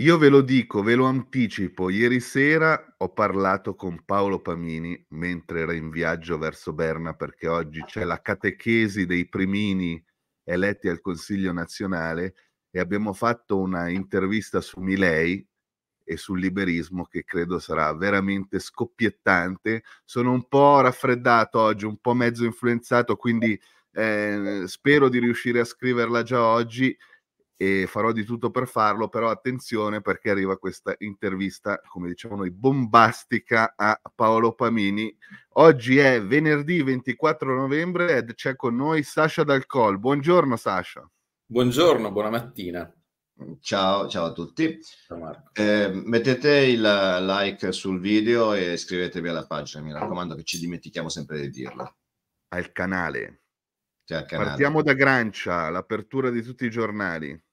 Io ve lo dico, ve lo anticipo, ieri sera ho parlato con Paolo Pamini mentre era in viaggio verso Berna perché oggi c'è la catechesi dei primini eletti al Consiglio nazionale e abbiamo fatto una intervista su Milei e sul liberismo che credo sarà veramente scoppiettante. Sono un po' raffreddato oggi, un po' mezzo influenzato, quindi eh, spero di riuscire a scriverla già oggi e farò di tutto per farlo, però attenzione perché arriva questa intervista, come diciamo noi, bombastica a Paolo Pamini. Oggi è venerdì 24 novembre ed c'è con noi Sasha Dalcol. Buongiorno Sasha. Buongiorno, buona mattina. Ciao, ciao a tutti. Ciao eh, mettete il like sul video e iscrivetevi alla pagina, mi raccomando che ci dimentichiamo sempre di dirlo. Al canale. Cioè, al canale. Partiamo da Grancia, l'apertura di tutti i giornali.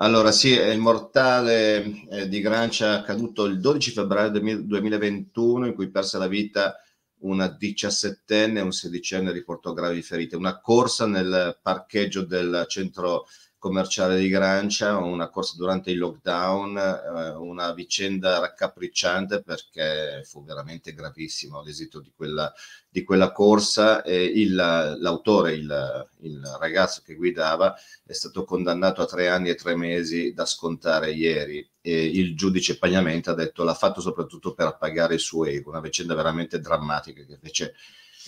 Allora, sì, il mortale eh, di Grancia è accaduto il 12 febbraio 2021 in cui perse la vita una diciassettenne e un sedicenne riportò gravi ferite. Una corsa nel parcheggio del centro commerciale di Grancia, una corsa durante il lockdown, eh, una vicenda raccapricciante perché fu veramente gravissimo l'esito di quella, di quella corsa e il, l'autore, il, il, ragazzo che guidava, è stato condannato a tre anni e tre mesi da scontare ieri e il giudice Pagnamenta ha detto l'ha fatto soprattutto per appagare il suo ego, una vicenda veramente drammatica che fece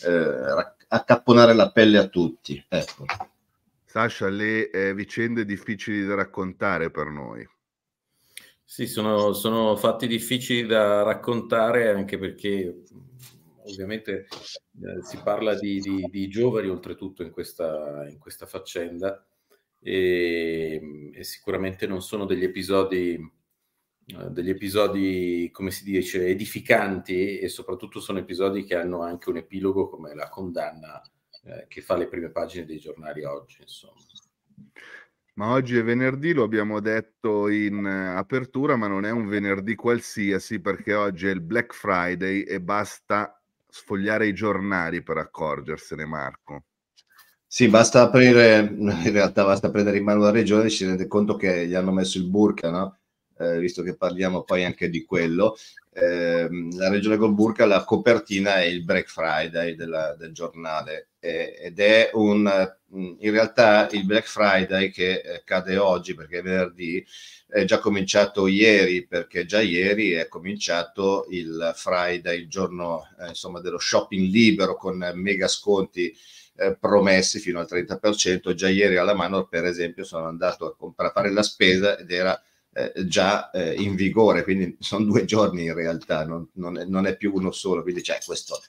eh, accapponare la pelle a tutti. Ecco. Sasha, le eh, vicende difficili da raccontare per noi. Sì, sono, sono, fatti difficili da raccontare anche perché mm, ovviamente eh, si parla di, di, di, giovani oltretutto in questa, in questa faccenda e, mm, e, sicuramente non sono degli episodi, eh, degli episodi, come si dice, edificanti e soprattutto sono episodi che hanno anche un epilogo come la condanna eh, che fa le prime pagine dei giornali oggi. Insomma. Ma oggi è venerdì, lo abbiamo detto in eh, apertura, ma non è un venerdì qualsiasi perché oggi è il Black Friday e basta sfogliare i giornali per accorgersene, Marco. Sì, basta aprire, in realtà basta prendere in mano la regione e si rende conto che gli hanno messo il burka, no? Eh, visto che parliamo poi anche di quello, Ehm, la Regione Golburca, la copertina è il Black Friday della, del giornale eh, ed è un, in realtà il Black Friday che eh, cade oggi perché è venerdì, è già cominciato ieri perché già ieri è cominciato il Friday, il giorno eh, insomma, dello shopping libero con mega sconti eh, promessi fino al 30%. Già ieri alla mano, per esempio, sono andato a, comprare, a fare la spesa ed era eh, già eh, in vigore, quindi sono due giorni in realtà, non, non, è, non è, più uno solo, quindi c'è questo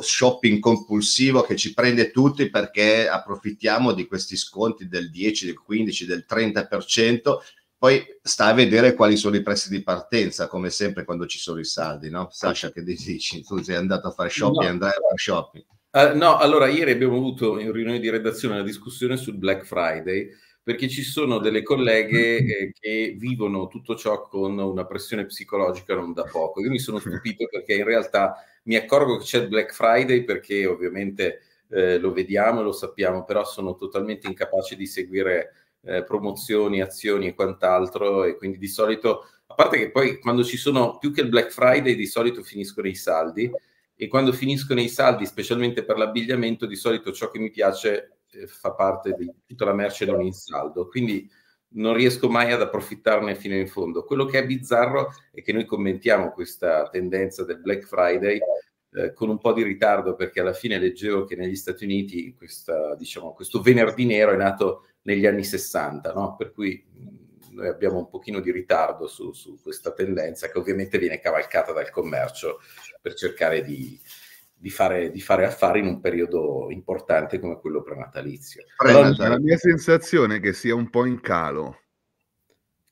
shopping compulsivo che ci prende tutti perché approfittiamo di questi sconti del 10, del 15, del 30%, poi sta a vedere quali sono i prezzi di partenza, come sempre quando ci sono i saldi, no? Sasha, che dici? Tu sei andato a fare shopping, no. andrai a fare shopping. Uh, no, allora ieri abbiamo avuto in riunione di redazione una discussione sul Black Friday perché ci sono delle colleghe eh, che vivono tutto ciò con una pressione psicologica non da poco. Io mi sono stupito perché in realtà mi accorgo che c'è il Black Friday perché ovviamente eh, lo vediamo e lo sappiamo, però sono totalmente incapace di seguire eh, promozioni, azioni e quant'altro e quindi di solito, a parte che poi quando ci sono più che il Black Friday di solito finiscono i saldi e quando finiscono i saldi, specialmente per l'abbigliamento, di solito ciò che mi piace eh, fa parte di tutta la merce non in saldo, quindi non riesco mai ad approfittarne fino in fondo. Quello che è bizzarro è che noi commentiamo questa tendenza del Black Friday eh, con un po' di ritardo, perché alla fine leggevo che negli Stati Uniti questa, diciamo, questo venerdì nero è nato negli anni 60, no? per cui mm, noi abbiamo un pochino di ritardo su, su questa tendenza che ovviamente viene cavalcata dal commercio per cercare di, di fare, di fare, affari in un periodo importante come quello prenatalizio. Prenata, cioè. la mia sensazione è che sia un po' in calo.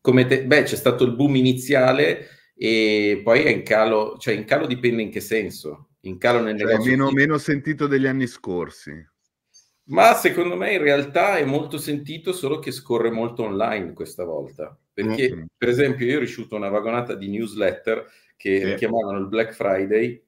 Come te, beh, c'è stato il boom iniziale e poi è in calo, cioè in calo dipende in che senso, in calo nel cioè, negozio. Meno, meno sentito degli anni scorsi. Ma secondo me in realtà è molto sentito, solo che scorre molto online questa volta. Perché, mm-hmm. per esempio, io ho ricevuto una vagonata di newsletter che sì. richiamavano il Black Friday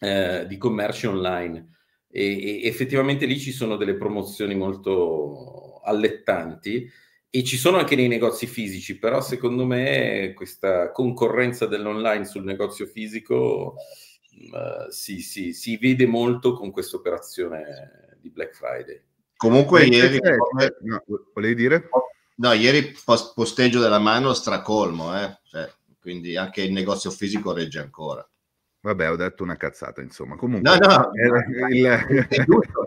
eh, di commerci online e, e, effettivamente lì ci sono delle promozioni molto allettanti e ci sono anche nei negozi fisici, però secondo me questa concorrenza dell'online sul negozio fisico eh, si, si, si vede molto con questa operazione di Black Friday. Comunque ieri... Come... No, volevi dire? No, ieri posteggio della mano stracolmo, eh? cioè, quindi anche il negozio fisico regge ancora. Vabbè, ho detto una cazzata, insomma. Comunque, no, no, eh, il,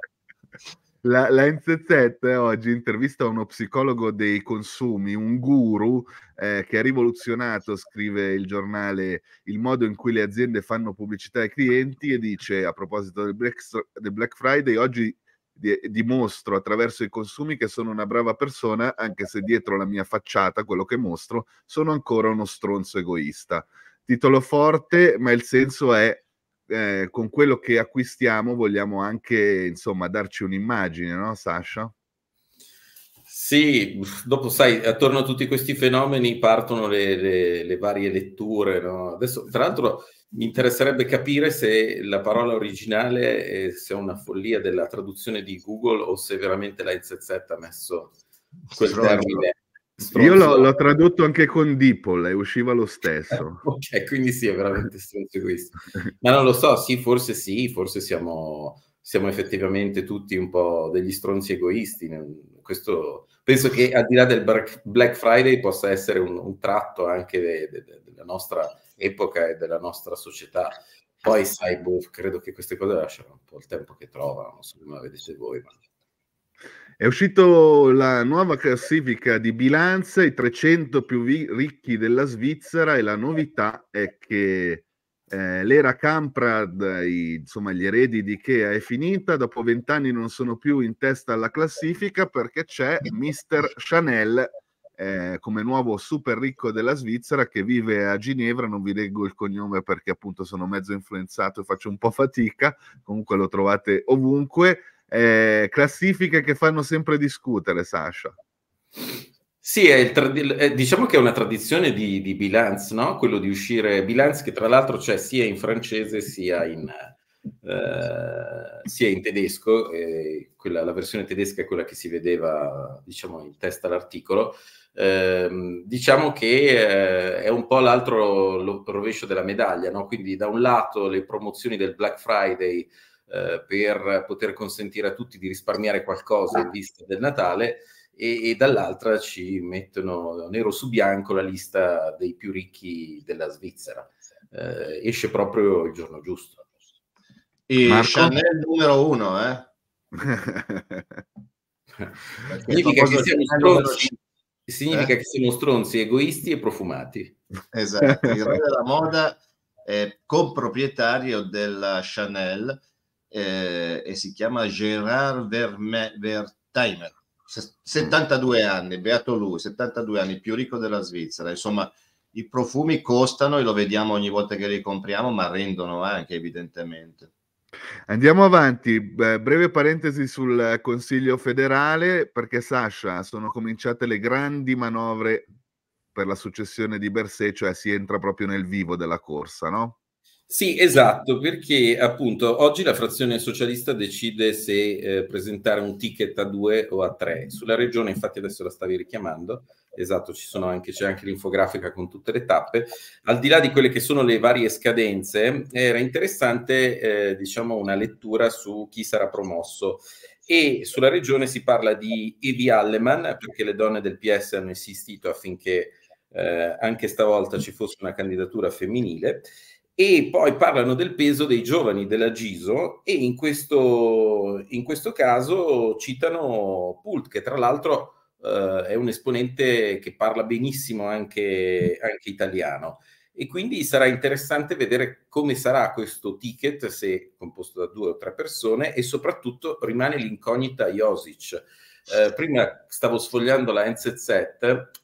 la, la NZZ oggi intervista uno psicologo dei consumi, un guru eh, che ha rivoluzionato, scrive il giornale, il modo in cui le aziende fanno pubblicità ai clienti e dice a proposito del Black, del Black Friday, oggi dimostro attraverso i consumi che sono una brava persona, anche se dietro la mia facciata, quello che mostro, sono ancora uno stronzo egoista titolo forte, ma il senso è eh, con quello che acquistiamo vogliamo anche insomma darci un'immagine, no Sasha? Sì, dopo sai, attorno a tutti questi fenomeni partono le, le, le varie letture. No? Adesso, tra l'altro, mi interesserebbe capire se la parola originale è, se una follia della traduzione di Google o se veramente la NZZ ha messo quel termine Stronzo. Io l'ho, l'ho, tradotto anche con Dipol e usciva lo stesso. ok, quindi sì, è veramente stronzo questo. Ma non lo so, sì, forse sì, forse siamo, siamo effettivamente tutti un po' degli stronzi egoisti. Questo, penso che al di là del Black Friday possa essere un, un tratto anche de, de, de, della nostra epoca e della nostra società. Poi, sai, boh, credo che queste cose lasciano un po' il tempo che trovano, non so come la vedete voi, ma è uscita la nuova classifica di bilanza, i 300 più vi- ricchi della Svizzera e la novità è che eh, l'era Camprad, i, insomma gli eredi di Ikea è finita, dopo vent'anni non sono più in testa alla classifica perché c'è Mr. Chanel eh, come nuovo super ricco della Svizzera che vive a Ginevra, non vi leggo il cognome perché appunto sono mezzo influenzato e faccio un po' fatica, comunque lo trovate ovunque eh, classifiche che fanno sempre discutere, Sasha. Sì, è è, eh, diciamo che è una tradizione di, di Bilance, no? quello di uscire, Bilance che tra l'altro c'è sia in francese sia in, eh, sia in tedesco, eh, quella, la versione tedesca è quella che si vedeva diciamo, in testa all'articolo, eh, diciamo che eh, è un po' l'altro rovescio della medaglia, no? quindi da un lato le promozioni del Black Friday eh, per poter consentire a tutti di risparmiare qualcosa in ah. vista del Natale e, e dall'altra ci mettono nero su bianco la lista dei più ricchi della Svizzera. Eh, esce proprio il giorno giusto. E Marco? Chanel numero uno, eh? significa, che siamo, stronzi, significa eh? che siamo stronzi, egoisti e profumati. Esatto, il re della moda è coproprietario della Chanel eh, e si chiama Gerard Verme- Vertheimer, 72 anni, beato lui, 72 anni, più ricco della Svizzera. Insomma, i profumi costano e lo vediamo ogni volta che li compriamo, ma rendono anche evidentemente. Andiamo avanti, breve parentesi sul Consiglio federale perché Sasha sono cominciate le grandi manovre per la successione di Berset, cioè si entra proprio nel vivo della corsa, no? Sì, esatto, perché appunto oggi la frazione socialista decide se eh, presentare un ticket a due o a tre. Sulla regione, infatti adesso la stavi richiamando, esatto, anche, c'è anche l'infografica con tutte le tappe. Al di là di quelle che sono le varie scadenze, era interessante eh, diciamo una lettura su chi sarà promosso. E sulla regione si parla di Evi Alleman, perché le donne del PS hanno insistito affinché eh, anche stavolta ci fosse una candidatura femminile e poi parlano del peso dei giovani dell'Agiso e in questo, in questo caso citano Pult che tra l'altro eh, è un esponente che parla benissimo anche, anche, italiano e quindi sarà interessante vedere come sarà questo ticket se composto da due o tre persone e soprattutto rimane l'incognita Josic eh, prima stavo sfogliando la NZZ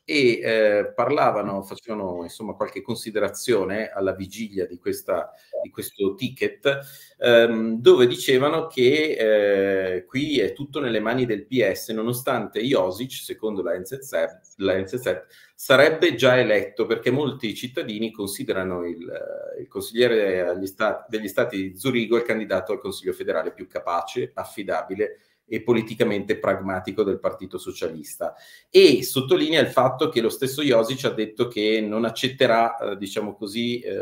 e eh, parlavano, facevano insomma qualche considerazione alla vigilia di, questa, di questo ticket, ehm, dove dicevano che eh, qui è tutto nelle mani del PS, nonostante Iosic, secondo la NZZ, la nz sarebbe già eletto, perché molti cittadini considerano il, eh, il consigliere degli stati, degli stati di Zurigo il candidato al Consiglio federale più capace, affidabile e politicamente pragmatico del Partito Socialista. E sottolinea il fatto che lo stesso Iosic ha detto che non accetterà, eh, diciamo così, eh,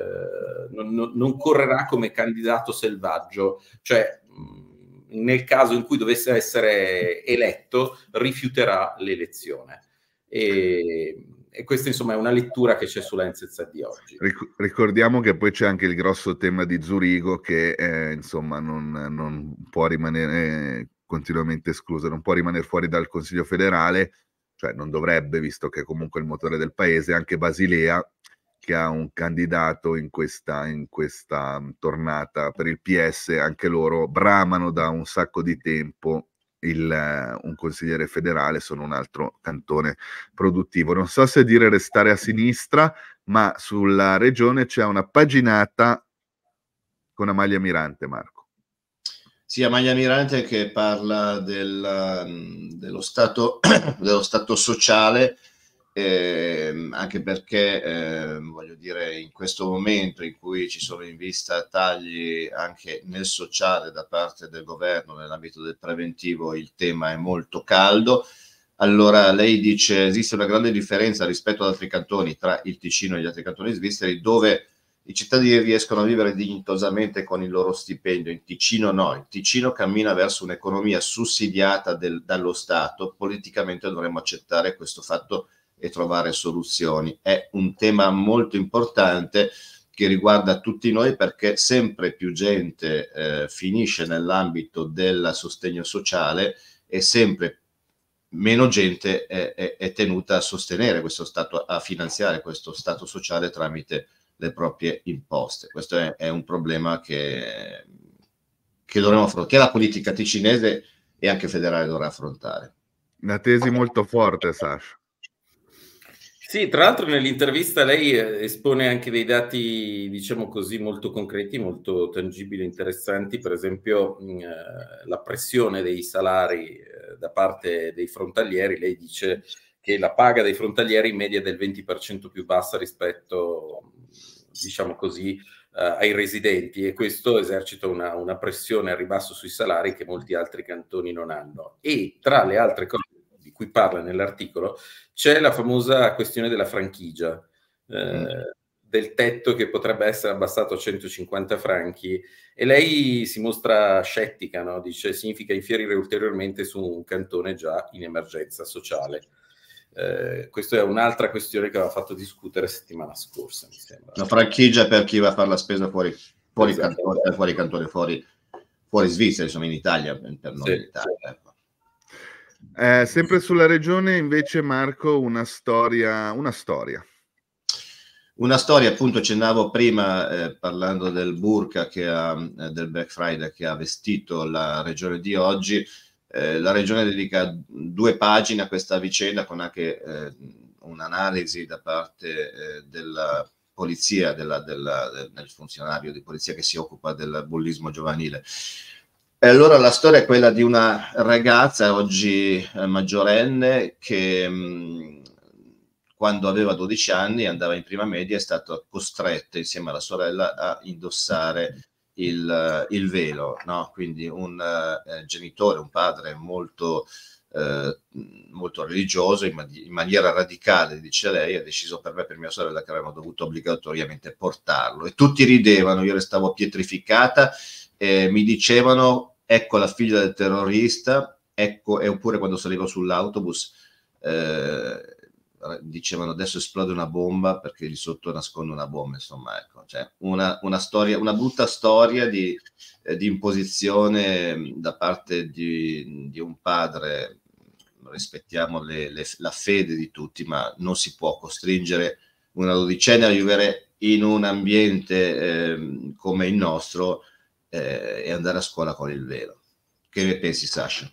non, non, correrà come candidato selvaggio, cioè nel caso in cui dovesse essere eletto rifiuterà l'elezione. E, e questa insomma è una lettura che c'è sulla NZZ di oggi. Ricordiamo che poi c'è anche il grosso tema di Zurigo che eh, insomma non, non può rimanere continuamente escluso, non può rimanere fuori dal Consiglio federale, cioè non dovrebbe, visto che è comunque il motore del paese, anche Basilea, che ha un candidato in questa, in questa mm, tornata per il PS, anche loro bramano da un sacco di tempo il, eh, un consigliere federale, sono un altro cantone produttivo. Non so se dire restare a sinistra, ma sulla regione c'è una paginata con Amalia Mirante, Marco sia Maglia Mirante che parla del, mm, dello, stato, dello, stato, sociale, eh, anche perché eh, voglio dire in questo momento in cui ci sono in vista tagli anche nel sociale da parte del governo nell'ambito del preventivo il tema è molto caldo. Allora lei dice esiste una grande differenza rispetto ad altri cantoni tra il Ticino e gli altri cantoni svizzeri dove i cittadini riescono a vivere dignitosamente con il loro stipendio, in Ticino no, in Ticino cammina verso un'economia sussidiata del, dallo Stato, politicamente dovremmo accettare questo fatto e trovare soluzioni. È un tema molto importante che riguarda tutti noi perché sempre più gente eh, finisce nell'ambito del sostegno sociale e sempre meno gente è, è, è tenuta a sostenere questo stato, a finanziare questo stato sociale tramite le proprie imposte. Questo è, è un problema che, che dovremo affrontare, che la politica ticinese e anche federale dovrà affrontare. Una tesi molto forte, Sasha. Sì, tra l'altro nell'intervista lei eh, espone anche dei dati, diciamo così, molto concreti, molto tangibili, interessanti, per esempio mm, eh, la pressione dei salari eh, da parte dei frontalieri, lei dice che la paga dei frontalieri in media è del 20% più bassa rispetto diciamo così, eh, ai residenti e questo esercita una, una, pressione a ribasso sui salari che molti altri cantoni non hanno. E tra le altre cose di cui parla nell'articolo c'è la famosa questione della franchigia, eh, mm. del tetto che potrebbe essere abbassato a 150 franchi e lei si mostra scettica, no? dice significa infierire ulteriormente su un cantone già in emergenza sociale. Eh, questa è un'altra questione che aveva fatto discutere settimana scorsa, mi sembra. La franchigia per chi va a fare la spesa fuori, fuori esatto. cantone, eh, fuori, cantone fuori, fuori, Svizzera, insomma in Italia, per noi sì, in Italia. Sì. Ecco. Eh, sempre sulla regione invece Marco una storia, una storia. Una storia, appunto, accennavo prima eh, parlando del burka che ha, eh, del Black Friday che ha vestito la regione di oggi. Eh, la Regione dedica due pagine a questa vicenda con anche eh, un'analisi da parte eh, della polizia, della, della, del funzionario di polizia che si occupa del bullismo giovanile. E allora la storia è quella di una ragazza oggi eh, maggiorenne che mh, mm, quando aveva 12 anni andava in prima media è stata costretta insieme alla sorella a indossare il, eh, il velo, no? quindi un eh, eh, genitore, un padre molto, eh, molto religioso, in, man- in, maniera radicale, dice lei, ha deciso per me e per mia sorella che avremmo dovuto obbligatoriamente portarlo. E tutti ridevano, io restavo pietrificata, eh, mi dicevano, ecco la figlia del terrorista, ecco, e oppure quando salivo sull'autobus. Eh, dicevano adesso esplode una bomba perché lì sotto nasconde una bomba, insomma, ecco, cioè una, una, storia, una brutta storia di, eh, di imposizione mm, da parte di, di un padre, mm, rispettiamo le, le, la fede di tutti, ma non si può costringere una dodicenne a vivere in un ambiente eh, come il nostro eh, e andare a scuola con il velo. Che ne pensi Sasha?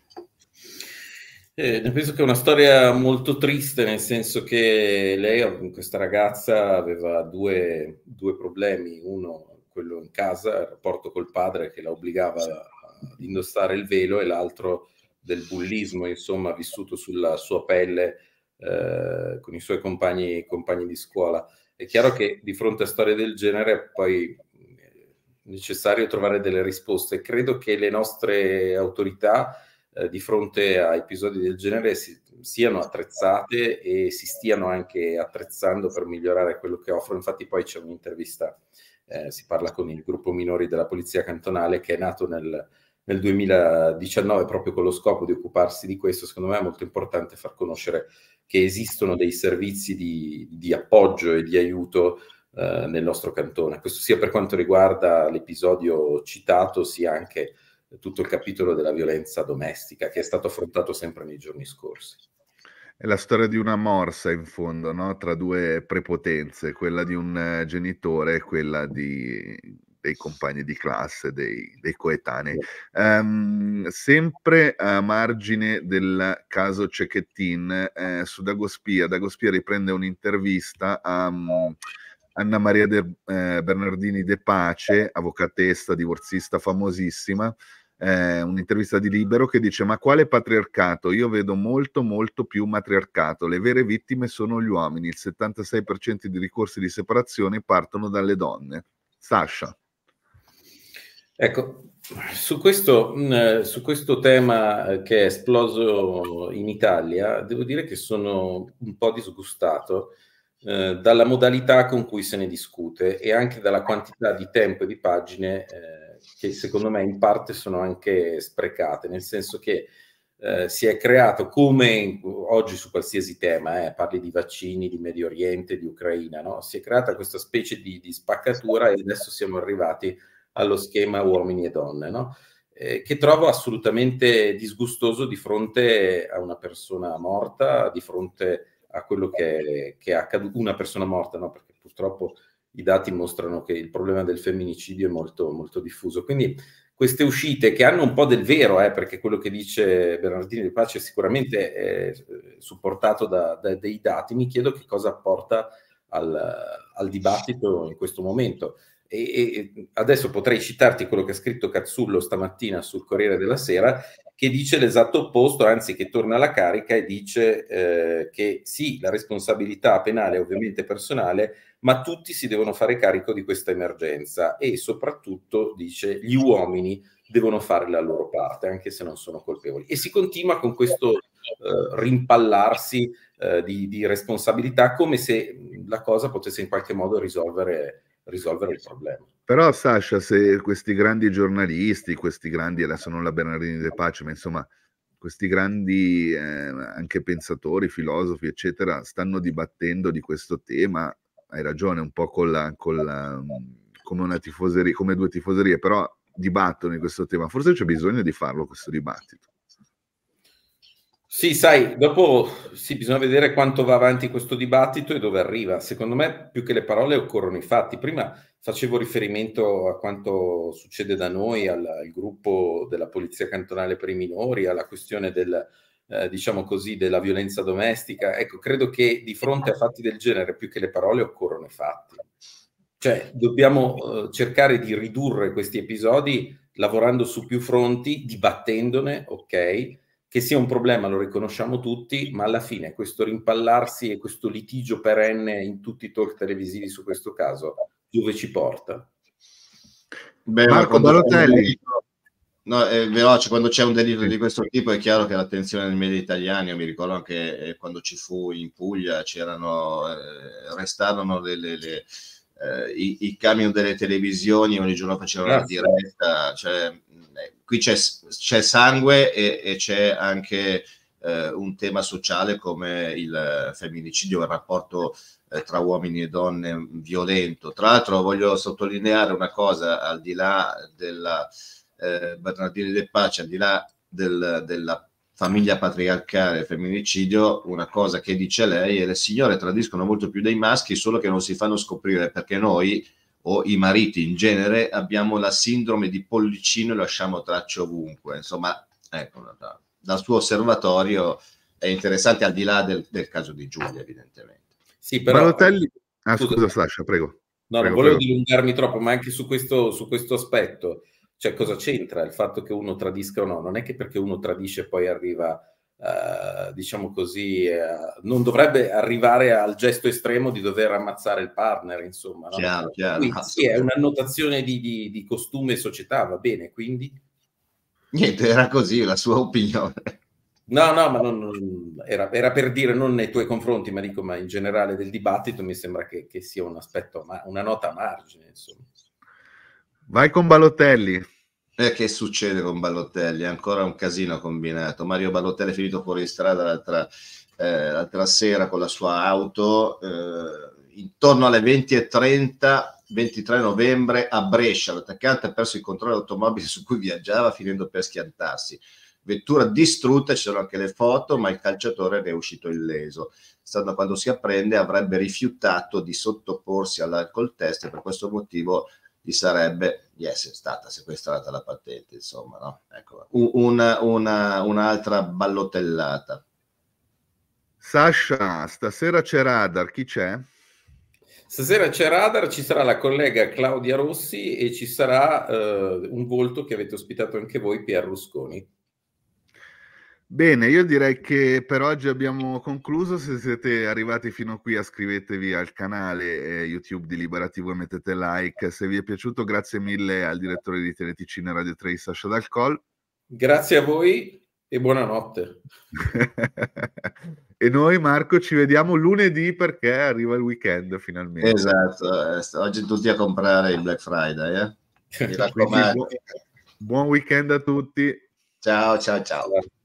Eh, penso che è una storia molto triste, nel senso che lei, questa ragazza, aveva due, due problemi. Uno, quello in casa, il rapporto col padre che la obbligava ad indossare il velo, e l'altro del bullismo, insomma, vissuto sulla sua pelle eh, con i suoi compagni, compagni di scuola. È chiaro che di fronte a storie del genere poi è eh, necessario trovare delle risposte. Credo che le nostre autorità eh, di fronte a episodi del genere si, siano attrezzate e si stiano anche attrezzando per migliorare quello che offrono. Infatti poi c'è un'intervista, eh, si parla con il gruppo minori della Polizia Cantonale che è nato nel, nel 2019 proprio con lo scopo di occuparsi di questo. Secondo me è molto importante far conoscere che esistono dei servizi di, di appoggio e di aiuto eh, nel nostro cantone. Questo sia per quanto riguarda l'episodio citato, sia anche tutto il capitolo della violenza domestica che è stato affrontato sempre nei giorni scorsi. È la storia di una morsa in fondo, no? tra due prepotenze, quella di un eh, genitore e quella di, dei compagni di classe, dei, dei coetanei. Um, sempre a margine del caso Cecchettin, eh, su Dagospia, Dagospia riprende un'intervista a... Um, Anna Maria De, eh, Bernardini De Pace, avvocatessa, divorzista famosissima, eh, un'intervista di Libero che dice ma quale patriarcato? Io vedo molto molto più matriarcato, le vere vittime sono gli uomini, il 76% dei ricorsi di separazione partono dalle donne. Sasha. Ecco, su questo, mh, mm, eh, su questo tema eh, che è esploso in Italia, devo dire che sono un po' disgustato eh, dalla modalità con cui se ne discute e anche dalla quantità di tempo e di pagine eh, che secondo me in parte sono anche sprecate, nel senso che eh, si è creato come in, oggi su qualsiasi tema, eh, parli di vaccini, di Medio Oriente, di Ucraina, no? si è creata questa specie di, di, spaccatura e adesso siamo arrivati allo schema uomini e donne, no? eh, che trovo assolutamente disgustoso di fronte a una persona morta, di fronte a a quello che è, che è accaduto, una persona morta, no? perché purtroppo i dati mostrano che il problema del femminicidio è molto, molto diffuso. Quindi queste uscite che hanno un po' del vero, eh, perché quello che dice Bernardino di Pace sicuramente è eh, supportato da, da, dei dati, mi chiedo che cosa porta al, al dibattito in questo momento. E, e, adesso potrei citarti quello che ha scritto Cazzullo stamattina sul Corriere della Sera, che dice l'esatto opposto, anzi che torna alla carica e dice eh, che sì, la responsabilità penale è ovviamente personale, ma tutti si devono fare carico di questa emergenza e soprattutto dice gli uomini devono fare la loro parte, anche se non sono colpevoli. E si continua con questo eh, rimpallarsi eh, di, di, responsabilità come se la cosa potesse in qualche modo risolvere risolvere il problema. Però Sasha, se questi grandi giornalisti, questi grandi, adesso non la Bernardini De Pace, ma insomma questi grandi eh, anche pensatori, filosofi, eccetera, stanno dibattendo di questo tema, hai ragione, un po' con la, con la, come, come due tifoserie, però dibattono di questo tema, forse c'è bisogno di farlo questo dibattito. Sì, sai, dopo sì, bisogna vedere quanto va avanti questo dibattito e dove arriva. Secondo me, più che le parole occorrono i fatti. Prima facevo riferimento a quanto succede da noi, al, al gruppo della Polizia Cantonale per i minori, alla questione del, eh, diciamo così, della violenza domestica. Ecco, credo che di fronte a fatti del genere, più che le parole, occorrono i fatti. Cioè, dobbiamo eh, cercare di ridurre questi episodi lavorando su più fronti, dibattendone, ok? Che sia un problema lo riconosciamo tutti, ma alla fine questo rimpallarsi e questo litigio perenne in tutti i talk televisivi su questo caso, dove ci porta? Beh, Marco Balotelli. No, è veloce, quando c'è un delitto di questo tipo è chiaro che l'attenzione dei media italiani, io mi ricordo anche eh, quando ci fu in Puglia, c'erano, eh, restarono delle, le, eh, i, i, camion delle televisioni, ogni giorno facevano la diretta, cioè, qui c'è, c'è sangue e, e c'è anche eh, un tema sociale come il femminicidio, il rapporto eh, tra uomini e donne mm, violento. Tra l'altro voglio sottolineare una cosa, al di là della eh, Bernardini De Pace, al di là del, della famiglia patriarcale, femminicidio, una cosa che dice lei è che le signore tradiscono molto più dei maschi, solo che non si fanno scoprire perché noi o i mariti in genere abbiamo la sindrome di pollicino e lasciamo tracce ovunque. Insomma, ecco, da, dal suo osservatorio è interessante al di là del, del caso di Giulia, evidentemente. Sì, però... Balotelli... Ah, scusa, scusa Sasha, prego. No, prego, non volevo prego. dilungarmi troppo, ma anche su questo, su questo aspetto. Cioè, cosa c'entra il fatto che uno tradisca o no? Non è che perché uno tradisce poi arriva eh, diciamo così, eh, non dovrebbe arrivare al gesto estremo di dover ammazzare il partner, insomma. No? Chiaro, chiaro, quindi, sì, è un'annotazione di, di, di costume e società, va bene, quindi... Niente, era così la sua opinione. No, no, ma non, non, era, era, per dire non nei tuoi confronti, ma dico, ma in generale del dibattito mi sembra che, che sia un aspetto, una nota a margine. Insomma. Vai con Balotelli. E che succede con Ballotelli? Ancora un casino combinato. Mario Ballotelli è finito fuori strada l'altra, eh, l'altra sera con la sua auto. Eh, intorno alle 20.30 23 novembre a Brescia. L'attaccante ha perso il controllo dell'automobile su cui viaggiava, finendo per schiantarsi. Vettura distrutta, ci sono anche le foto, ma il calciatore ne è uscito illeso. Stando a quando si apprende, avrebbe rifiutato di sottoporsi all'alcol test e per questo motivo gli sarebbe di essere stata sequestrata la patente, insomma, no? Ecco, una, una, un'altra ballottellata. Sasha, stasera c'è Radar, chi c'è? Stasera c'è Radar, ci sarà la collega Claudia Rossi e ci sarà eh, un volto che avete ospitato anche voi, Pier Rusconi. Bene, io direi che per oggi abbiamo concluso. Se siete arrivati fino qui, iscrivetevi al canale eh, YouTube di Liberativo e mettete like. Se vi è piaciuto, grazie mille al direttore di Teleticino Radio 3, Sasha D'Alcol. Grazie a voi e buonanotte. e noi, Marco, ci vediamo lunedì perché arriva il weekend finalmente. Esatto, eh, oggi tutti a comprare il Black Friday. Eh? Mi raccomando. buon, buon weekend a tutti. Ciao, ciao, ciao.